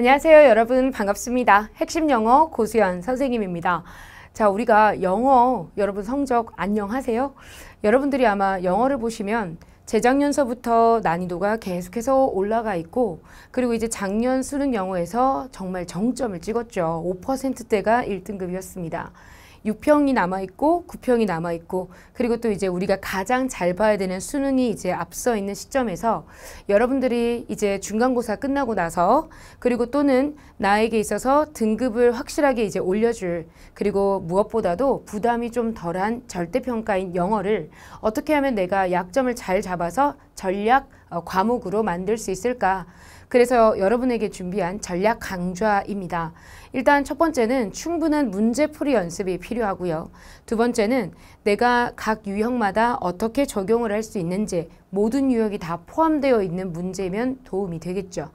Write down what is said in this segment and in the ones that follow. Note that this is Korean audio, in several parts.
안녕하세요 여러분 반갑습니다. 핵심 영어 고수연 선생님입니다. 자 우리가 영어 여러분 성적 안녕하세요? 여러분들이 아마 영어를 보시면 재작년서부터 난이도가 계속해서 올라가 있고 그리고 이제 작년 수능 영어에서 정말 정점을 찍었죠. 5%대가 1등급이었습니다. 6평이 남아있고 9평이 남아있고 그리고 또 이제 우리가 가장 잘 봐야 되는 수능이 이제 앞서 있는 시점에서 여러분들이 이제 중간고사 끝나고 나서 그리고 또는 나에게 있어서 등급을 확실하게 이제 올려줄 그리고 무엇보다도 부담이 좀 덜한 절대평가인 영어를 어떻게 하면 내가 약점을 잘 잡아서 전략 어, 과목으로 만들 수 있을까 그래서 여러분에게 준비한 전략 강좌입니다. 일단 첫 번째는 충분한 문제풀이 연습이 필요하고요. 두 번째는 내가 각 유형마다 어떻게 적용을 할 수 있는지 모든 유형이 다 포함되어 있는 문제면 도움이 되겠죠.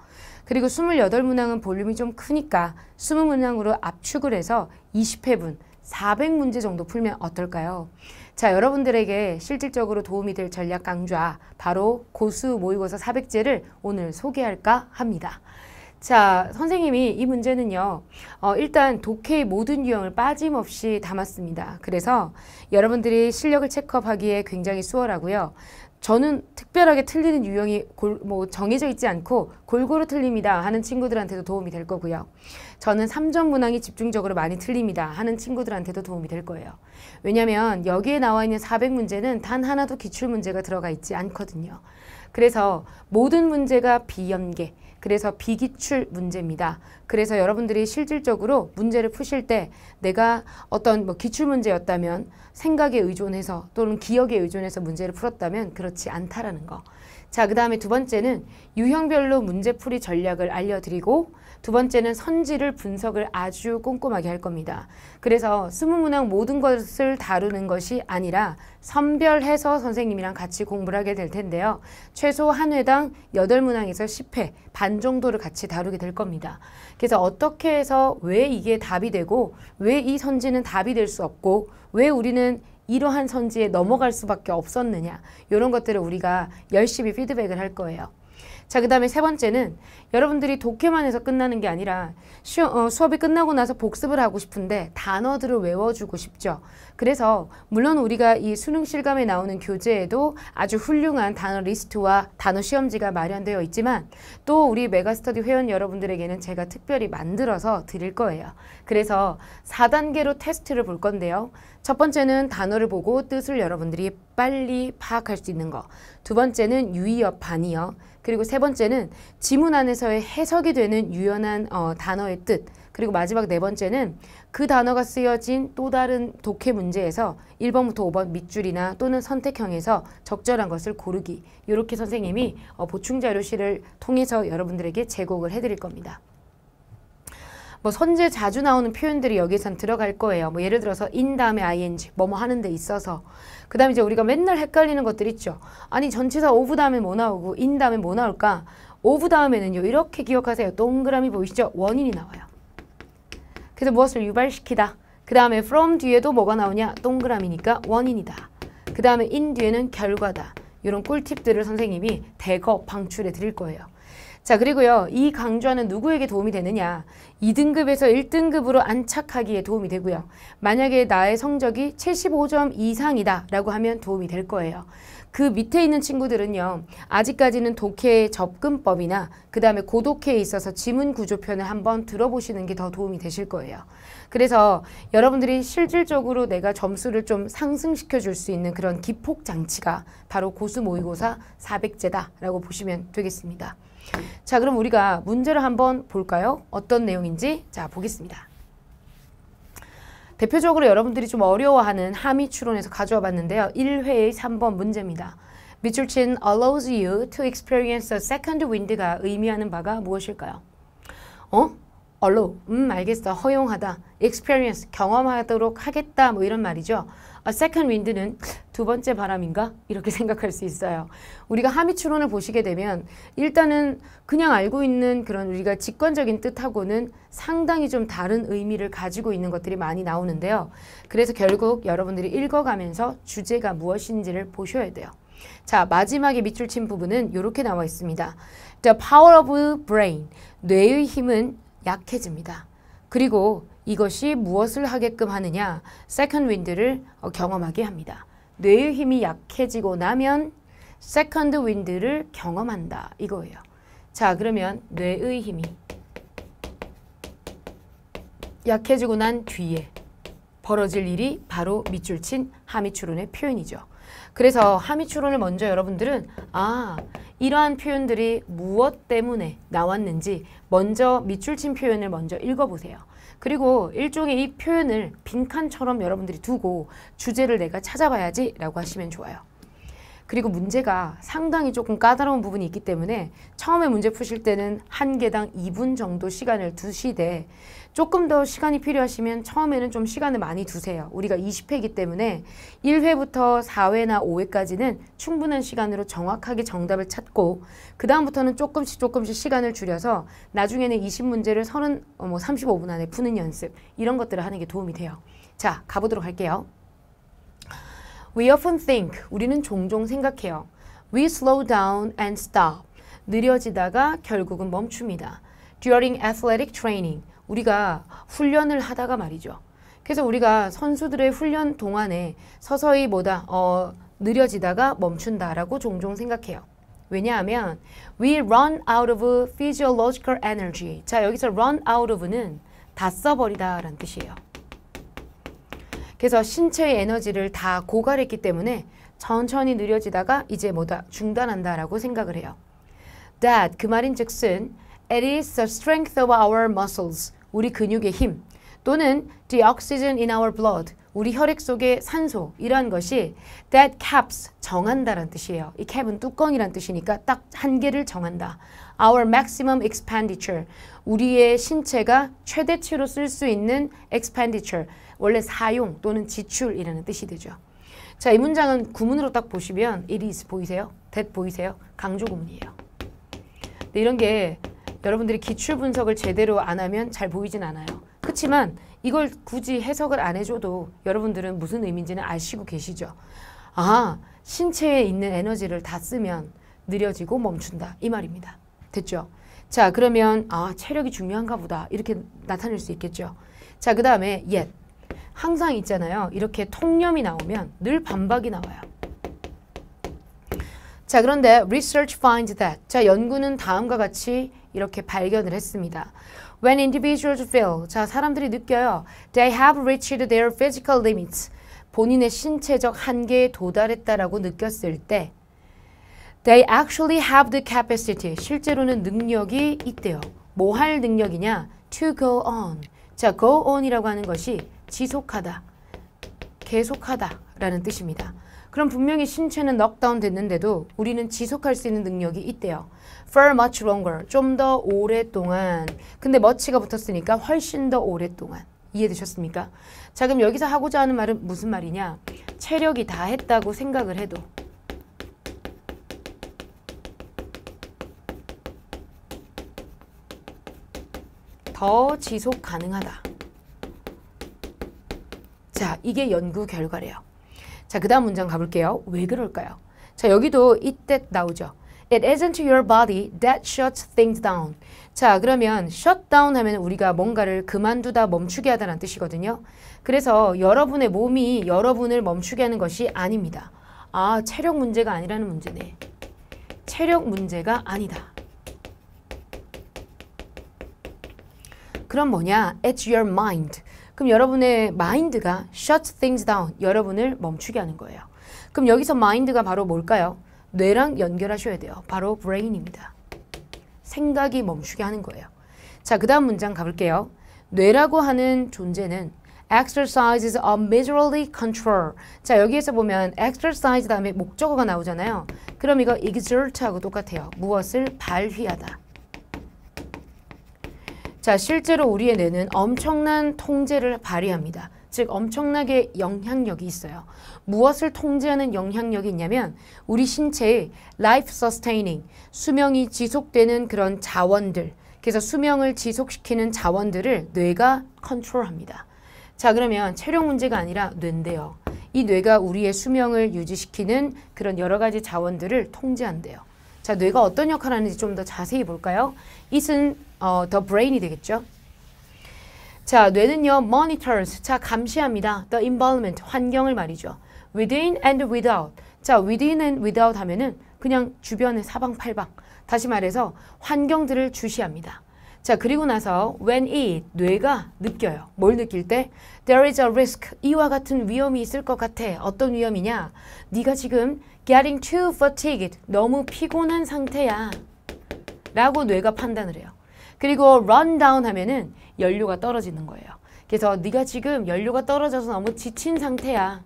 그리고 28문항은 볼륨이 좀 크니까 20문항으로 압축을 해서 20회분 400문제 정도 풀면 어떨까요? 자, 여러분들에게 실질적으로 도움이 될 전략 강좌, 바로 고수 모의고사 400제를 오늘 소개할까 합니다. 자, 선생님이 이 문제는요. 어, 일단 독해의 모든 유형을 빠짐없이 담았습니다. 그래서 여러분들이 실력을 체크업하기에 굉장히 수월하고요. 저는 특별하게 틀리는 유형이 골, 뭐 정해져 있지 않고 골고루 틀립니다 하는 친구들한테도 도움이 될 거고요. 저는 3점 문항이 집중적으로 많이 틀립니다 하는 친구들한테도 도움이 될 거예요. 왜냐하면 여기에 나와 있는 400문제는 단 하나도 기출문제가 들어가 있지 않거든요. 그래서 모든 문제가 비연계, 그래서 비기출 문제입니다. 그래서 여러분들이 실질적으로 문제를 푸실 때 내가 어떤 뭐 기출 문제였다면 생각에 의존해서 또는 기억에 의존해서 문제를 풀었다면 그렇지 않다라는 거. 자, 그 다음에 두 번째는 유형별로 문제풀이 전략을 알려드리고 두 번째는 선지를 분석을 아주 꼼꼼하게 할 겁니다. 그래서 스무문항 모든 것을 다루는 것이 아니라 선별해서 선생님이랑 같이 공부를 하게 될 텐데요. 최소 한 회당 8문항에서 10회 반 정도를 같이 다루게 될 겁니다. 그래서 어떻게 해서 왜 이게 답이 되고 왜 이 선지는 답이 될 수 없고 왜 우리는 이러한 선지에 넘어갈 수밖에 없었느냐 이런 것들을 우리가 열심히 피드백을 할 거예요. 자, 그 다음에 세 번째는 여러분들이 독해만 해서 끝나는 게 아니라 수, 어, 수업이 끝나고 나서 복습을 하고 싶은데 단어들을 외워주고 싶죠. 그래서 물론 우리가 이 수능 실감에 나오는 교재에도 아주 훌륭한 단어 리스트와 단어 시험지가 마련되어 있지만 또 우리 메가스터디 회원 여러분들에게는 제가 특별히 만들어서 드릴 거예요. 그래서 4단계로 테스트를 볼 건데요. 첫 번째는 단어를 보고 뜻을 여러분들이 빨리 파악할 수 있는 거. 두 번째는 유의어 반이요. 그리고 세 번째는 지문 안에서의 해석이 되는 유연한 어, 단어의 뜻. 그리고 마지막 네 번째는 그 단어가 쓰여진 또 다른 독해 문제에서 1번부터 5번 밑줄이나 또는 선택형에서 적절한 것을 고르기. 이렇게 선생님이 어, 보충 자료실을 통해서 여러분들에게 제공을 해드릴 겁니다. 뭐 선제 자주 나오는 표현들이 여기선 들어갈 거예요. 뭐 예를 들어서 in 다음에 ing 뭐 뭐 하는 데 있어서 그 다음에 이제 우리가 맨날 헷갈리는 것들 있죠. 아니 전치사 of 다음에 뭐 나오고 in 다음에 뭐 나올까? of 다음에는요. 이렇게 기억하세요. 동그라미 보이시죠? 원인이 나와요. 그래서 무엇을 유발시키다. 그 다음에 from 뒤에도 뭐가 나오냐? 동그라미니까 원인이다. 그 다음에 in 뒤에는 결과다. 이런 꿀팁들을 선생님이 대거 방출해 드릴 거예요. 자 그리고요 이 강좌는 누구에게 도움이 되느냐 2등급에서 1등급으로 안착하기에 도움이 되고요 만약에 나의 성적이 75점 이상이다 라고 하면 도움이 될 거예요 그 밑에 있는 친구들은요 아직까지는 독해 의 접근법이나 그 다음에 고독해에 있어서 지문 구조편을 한번 들어보시는 게 더 도움이 되실 거예요 그래서 여러분들이 실질적으로 내가 점수를 좀 상승시켜 줄 수 있는 그런 기폭 장치가 바로 고수 모의고사 400제다 라고 보시면 되겠습니다 자, 그럼 우리가 문제를 한번 볼까요? 어떤 내용인지 자, 보겠습니다. 대표적으로 여러분들이 좀 어려워하는 함의 추론에서 가져와 봤는데요. 1회의 3번 문제입니다. Mitchellchin allows you to experience a second wind가 의미하는 바가 무엇일까요? 어? allow, 음 알겠어, 허용하다, experience, 경험하도록 하겠다 뭐 이런 말이죠. A 아, second wind는 두 번째 바람인가? 이렇게 생각할 수 있어요. 우리가 하미 추론을 보시게 되면 일단은 그냥 알고 있는 그런 우리가 직관적인 뜻하고는 상당히 좀 다른 의미를 가지고 있는 것들이 많이 나오는데요. 그래서 결국 여러분들이 읽어가면서 주제가 무엇인지를 보셔야 돼요. 자, 마지막에 밑줄 친 부분은 이렇게 나와 있습니다. The power of brain, 뇌의 힘은 약해집니다. 그리고 이것이 무엇을 하게끔 하느냐 세컨 윈드를 어, 경험하게 합니다. 뇌의 힘이 약해지고 나면 세컨드 윈드를 경험한다 이거예요. 자 그러면 뇌의 힘이 약해지고 난 뒤에 벌어질 일이 바로 밑줄 친 하미추론의 표현이죠. 그래서 하미추론을 먼저 여러분들은 아 이러한 표현들이 무엇 때문에 나왔는지 먼저 밑줄 친 표현을 먼저 읽어보세요. 그리고 일종의 이 표현을 빈칸처럼 여러분들이 두고 주제를 내가 찾아봐야지 라고 하시면 좋아요. 그리고 문제가 상당히 조금 까다로운 부분이 있기 때문에 처음에 문제 푸실 때는 한 개당 2분 정도 시간을 두시되 조금 더 시간이 필요하시면 처음에는 좀 시간을 많이 두세요. 우리가 20회이기 때문에 1회부터 4회나 5회까지는 충분한 시간으로 정확하게 정답을 찾고 그 다음부터는 조금씩 조금씩 시간을 줄여서 나중에는 20문제를 30, 어, 뭐 35분 안에 푸는 연습 이런 것들을 하는 게 도움이 돼요. 자 가보도록 할게요. We often think, 우리는 종종 생각해요. We slow down and stop. 느려지다가 결국은 멈춥니다. During athletic training, 우리가 훈련을 하다가 말이죠. 그래서 우리가 선수들의 훈련 동안에 서서히 뭐다, 어, 느려지다가 멈춘다라고 종종 생각해요. 왜냐하면 we run out of physiological energy. 자, 여기서 run out of는 다 써버리다라는 뜻이에요. 그래서 신체의 에너지를 다 고갈했기 때문에 천천히 느려지다가 이제 뭐다 중단한다라고 생각을 해요. That 그 말인즉슨 it is the strength of our muscles 우리 근육의 힘 또는 the oxygen in our blood 우리 혈액 속의 산소 이러한 것이 that caps 정한다란 뜻이에요. 이 cap은 뚜껑이란 뜻이니까 딱 한계를 정한다. Our maximum expenditure 우리의 신체가 최대치로 쓸 수 있는 expenditure 원래 사용 또는 지출이라는 뜻이 되죠. 자, 이 문장은 구문으로 딱 보시면 it is 보이세요? that 보이세요? 강조 구문이에요. 근데 이런 게 여러분들이 기출 분석을 제대로 안 하면 잘 보이진 않아요. 그렇지만 이걸 굳이 해석을 안 해줘도 여러분들은 무슨 의미인지는 아시고 계시죠. 아, 신체에 있는 에너지를 다 쓰면 느려지고 멈춘다. 이 말입니다. 됐죠? 자, 그러면 아, 체력이 중요한가 보다. 이렇게 나타낼 수 있겠죠. 자, 그 다음에 yet. 항상 있잖아요. 이렇게 통념이 나오면 늘 반박이 나와요. 자, 그런데 research finds that 자, 연구는 다음과 같이 이렇게 발견을 했습니다. When individuals feel 자, 사람들이 느껴요. They have reached their physical limits. 본인의 신체적 한계에 도달했다라고 느꼈을 때 They actually have the capacity. 실제로는 능력이 있대요. 뭐 할 능력이냐? To go on. 자, go on이라고 하는 것이 지속하다, 계속하다 라는 뜻입니다. 그럼 분명히 신체는 넉다운 됐는데도 우리는 지속할 수 있는 능력이 있대요. for much longer, 좀 더 오랫동안. 근데 much가 붙었으니까 훨씬 더 오랫동안. 이해되셨습니까? 자 그럼 여기서 하고자 하는 말은 무슨 말이냐? 체력이 다 했다고 생각을 해도 더 지속 가능하다. 자, 이게 연구 결과래요. 자, 그 다음 문장 가볼게요. 왜 그럴까요? 자, 여기도 it that 나오죠. It isn't your body that shuts things down. 자, 그러면 shut down 하면 우리가 뭔가를 그만두다 멈추게 하다는 뜻이거든요. 그래서 여러분의 몸이 여러분을 멈추게 하는 것이 아닙니다. 아, 체력 문제가 아니라는 문제네. 체력 문제가 아니다. 그럼 뭐냐? It's your mind. 그럼 여러분의 마인드가 shut things down, 여러분을 멈추게 하는 거예요. 그럼 여기서 마인드가 바로 뭘까요? 뇌랑 연결하셔야 돼요. 바로 브레인입니다. 생각이 멈추게 하는 거예요. 자, 그 다음 문장 가볼게요. 뇌라고 하는 존재는 exercises are m a j l y control. 자, 여기에서 보면 exercise 다음에 목적어가 나오잖아요. 그럼 이거 exert하고 똑같아요. 무엇을 발휘하다. 자, 실제로 우리의 뇌는 엄청난 통제를 발휘합니다. 즉 엄청나게 영향력이 있어요. 무엇을 통제하는 영향력이 있냐면 우리 신체의 life sustaining, 수명이 지속되는 그런 자원들, 그래서 수명을 지속시키는 자원들을 뇌가 컨트롤합니다. 자 그러면 체력 문제가 아니라 뇌인데요. 이 뇌가 우리의 수명을 유지시키는 그런 여러 가지 자원들을 통제한대요. 자, 뇌가 어떤 역할을 하는지 좀 더 자세히 볼까요? it은 어, the brain이 되겠죠. 자, 뇌는요, monitors, 자, 감시합니다. the environment, 환경을 말이죠. within and without. 자, within and without 하면은 그냥 주변의 사방팔방. 다시 말해서 환경들을 주시합니다. 자, 그리고 나서 when it, 뇌가 느껴요. 뭘 느낄 때? There is a risk. 이와 같은 위험이 있을 것 같아. 어떤 위험이냐? 네가 지금 getting too fatigued. 너무 피곤한 상태야. 라고 뇌가 판단을 해요. 그리고 run down 하면은 연료가 떨어지는 거예요. 그래서 네가 지금 연료가 떨어져서 너무 지친 상태야.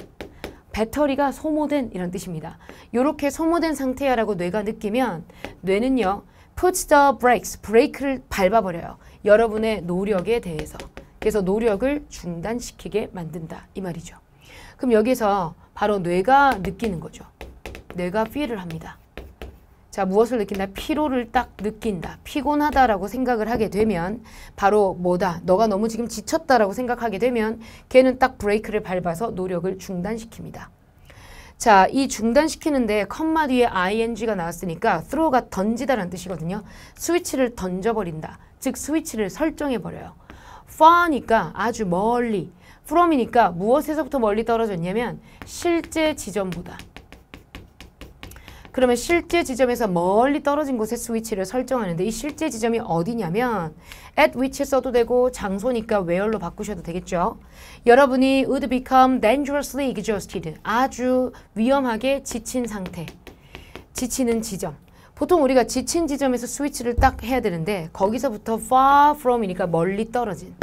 배터리가 소모된 이런 뜻입니다. 이렇게 소모된 상태야라고 뇌가 느끼면 뇌는요. put the brakes, 브레이크를 밟아버려요. 여러분의 노력에 대해서. 그래서 노력을 중단시키게 만든다. 이 말이죠. 그럼 여기서 바로 뇌가 느끼는 거죠. 뇌가 feel을 합니다. 자, 무엇을 느낀다? 피로를 딱 느낀다. 피곤하다라고 생각을 하게 되면 바로 뭐다? 너가 너무 지금 지쳤다라고 생각하게 되면 걔는 딱 브레이크를 밟아서 노력을 중단시킵니다. 자, 이 중단시키는데 컴마 뒤에 ing가 나왔으니까 throw가 던지다라는 뜻이거든요. 스위치를 던져버린다. 즉 스위치를 설정해버려요. far니까 아주 멀리, from이니까 무엇에서부터 멀리 떨어졌냐면 실제 지점보다 그러면 실제 지점에서 멀리 떨어진 곳에 스위치를 설정하는데 이 실제 지점이 어디냐면 at which 써도 되고 장소니까 where로 바꾸셔도 되겠죠. 여러분이 would become dangerously exhausted. 아주 위험하게 지친 상태. 지치는 지점. 보통 우리가 지친 지점에서 스위치를 딱 해야 되는데 거기서부터 far from이니까 멀리 떨어진.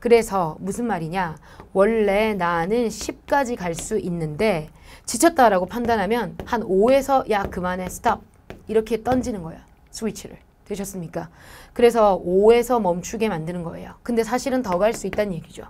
그래서 무슨 말이냐. 원래 나는 10까지 갈 수 있는데 지쳤다라고 판단하면 한 5에서 야 그만해 스탑 이렇게 던지는 거예요. 스위치를. 되셨습니까? 그래서 5에서 멈추게 만드는 거예요. 근데 사실은 더 갈 수 있다는 얘기죠.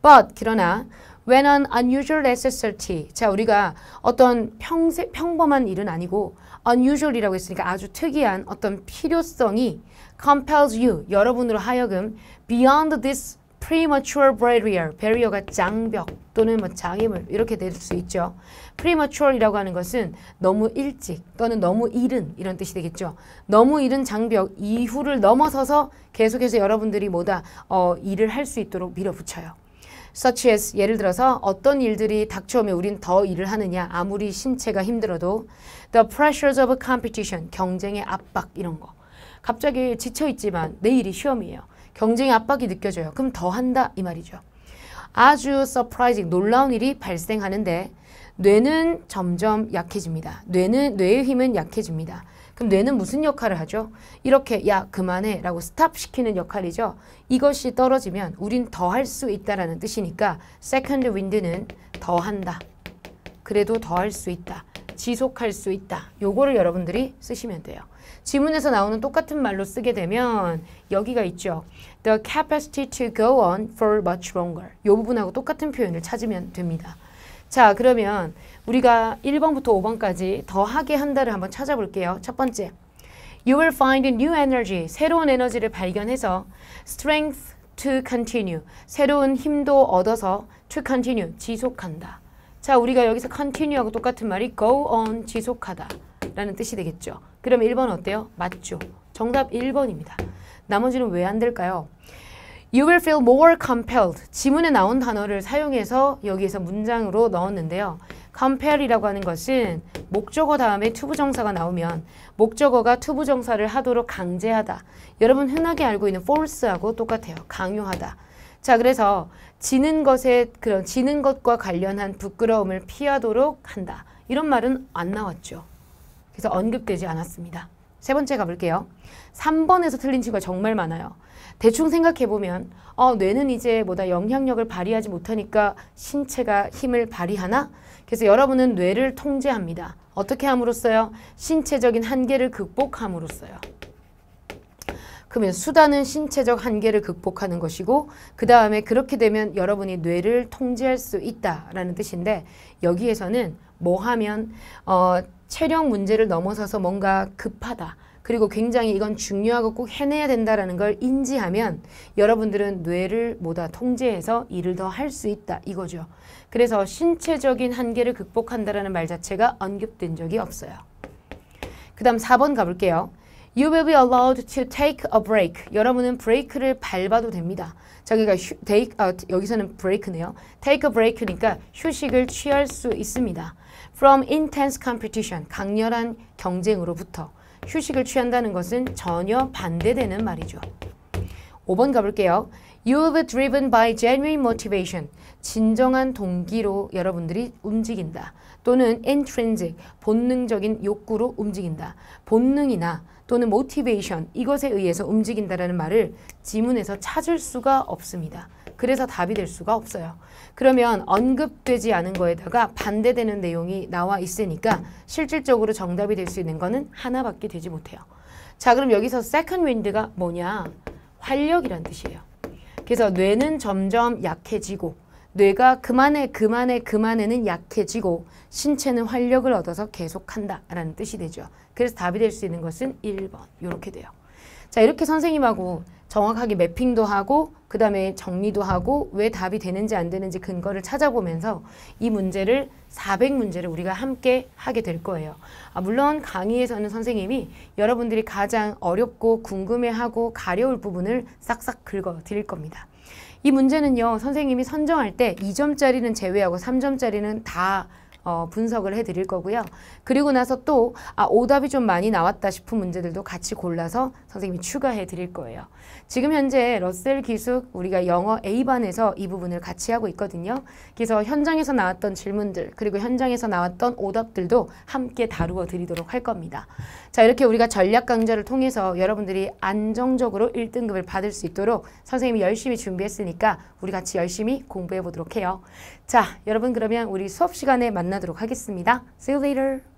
But 그러나 when an unusual necessity 자 우리가 어떤 평세, 평범한 일은 아니고 unusual이라고 했으니까 아주 특이한 어떤 필요성이 compels you 여러분으로 하여금 beyond this premature barrier, barrier가 장벽 또는 뭐 장애물 이렇게 될 수 있죠. premature이라고 하는 것은 너무 일찍 또는 너무 이른 이런 뜻이 되겠죠. 너무 이른 장벽 이후를 넘어서서 계속해서 여러분들이 뭐다 어, 일을 할 수 있도록 밀어붙여요. such as 예를 들어서 어떤 일들이 닥쳐오면 우린 더 일을 하느냐 아무리 신체가 힘들어도 the pressures of competition 경쟁의 압박 이런 거 갑자기 지쳐있지만 내일이 시험이에요. 경쟁의 압박이 느껴져요. 그럼 더 한다 이 말이죠. 아주 서프라이 r 놀라운 일이 발생하는데 뇌는 점점 약해집니다. 뇌는 뇌의 힘은 약해집니다. 그럼 뇌는 무슨 역할을 하죠? 이렇게 야 그만해 라고 스탑시키는 역할이죠. 이것이 떨어지면 우린 더할 수 있다라는 뜻이니까 세컨드 윈드는더 한다. 그래도 더 할 수 있다. 지속할 수 있다. 요거를 여러분들이 쓰시면 돼요. 지문에서 나오는 똑같은 말로 쓰게 되면 여기가 있죠. The capacity to go on for much longer. 이 부분하고 똑같은 표현을 찾으면 됩니다. 자, 그러면 우리가 1번부터 5번까지 더하게 한다를 한번 찾아볼게요. 첫 번째, You will find new energy, 새로운 에너지를 발견해서 strength to continue, 새로운 힘도 얻어서 to continue, 지속한다. 자, 우리가 여기서 continue하고 똑같은 말이 go on, 지속하다. 라는 뜻이 되겠죠. 그럼 1번 어때요? 맞죠. 정답 1번입니다. 나머지는 왜 안 될까요? You will feel more compelled. 지문에 나온 단어를 사용해서 여기에서 문장으로 넣었는데요. c o m p e l 이라고 하는 것은 목적어 다음에 투부정사가 나오면 목적어가 투부정사를 하도록 강제하다. 여러분 흔하게 알고 있는 force하고 똑같아요. 강요하다. 자 그래서 지는 것에 그런 지는 것과 관련한 부끄러움을 피하도록 한다. 이런 말은 안 나왔죠. 그래서 언급되지 않았습니다. 세 번째 가볼게요. 3번에서 틀린 친구가 정말 많아요. 대충 생각해보면 어, 뇌는 이제 뭐다 영향력을 발휘하지 못하니까 신체가 힘을 발휘하나? 그래서 여러분은 뇌를 통제합니다. 어떻게 함으로써요? 신체적인 한계를 극복함으로써요. 그러면 수단은 신체적 한계를 극복하는 것이고 그 다음에 그렇게 되면 여러분이 뇌를 통제할 수 있다라는 뜻인데 여기에서는 뭐 하면 어, 체력 문제를 넘어서서 뭔가 급하다. 그리고 굉장히 이건 중요하고 꼭 해내야 된다라는 걸 인지하면 여러분들은 뇌를 뭐다 통제해서 일을 더 할 수 있다 이거죠. 그래서 신체적인 한계를 극복한다라는 말 자체가 언급된 적이 없어요. 그 다음 4번 가볼게요. You will be allowed to take a break. 여러분은 브레이크를 밟아도 됩니다. 저기가 휴, take, 아, 여기서는 브레이크네요. take a break니까 휴식을 취할 수 있습니다. from intense competition, 강렬한 경쟁으로부터 휴식을 취한다는 것은 전혀 반대되는 말이죠. 5번 가볼게요. You w e driven by genuine motivation. 진정한 동기로 여러분들이 움직인다. 또는 intrinsic, 본능적인 욕구로 움직인다. 본능이나 또는 m o t i v 이것에 의해서 움직인다라는 말을 지문에서 찾을 수가 없습니다. 그래서 답이 될 수가 없어요. 그러면 언급되지 않은 거에다가 반대되는 내용이 나와 있으니까 실질적으로 정답이 될 수 있는 거는 하나밖에 되지 못해요. 자 그럼 여기서 second wind가 뭐냐? 활력이란 뜻이에요. 그래서 뇌는 점점 약해지고 뇌가 그만해 그만해 그만해는 약해지고 신체는 활력을 얻어서 계속한다라는 뜻이 되죠. 그래서 답이 될 수 있는 것은 1번 이렇게 돼요. 자 이렇게 선생님하고 정확하게 매핑도 하고 그 다음에 정리도 하고 왜 답이 되는지 안 되는지 근거를 찾아보면서 이 문제를 400문제를 우리가 함께 하게 될 거예요. 아, 물론 강의에서는 선생님이 여러분들이 가장 어렵고 궁금해하고 가려울 부분을 싹싹 긁어 드릴 겁니다. 이 문제는요. 선생님이 선정할 때 2점짜리는 제외하고 3점짜리는 다 어, 분석을 해드릴 거고요. 그리고 나서 또 아, 오답이 좀 많이 나왔다 싶은 문제들도 같이 골라서 선생님이 추가해 드릴 거예요. 지금 현재 러셀 기숙 우리가 영어 A반에서 이 부분을 같이 하고 있거든요. 그래서 현장에서 나왔던 질문들 그리고 현장에서 나왔던 오답들도 함께 다루어 드리도록 할 겁니다. 자 이렇게 우리가 전략 강좌를 통해서 여러분들이 안정적으로 1등급을 받을 수 있도록 선생님이 열심히 준비했으니까 우리 같이 열심히 공부해 보도록 해요. 자, 여러분 그러면 우리 수업 시간에 만나도록 하겠습니다. See you later.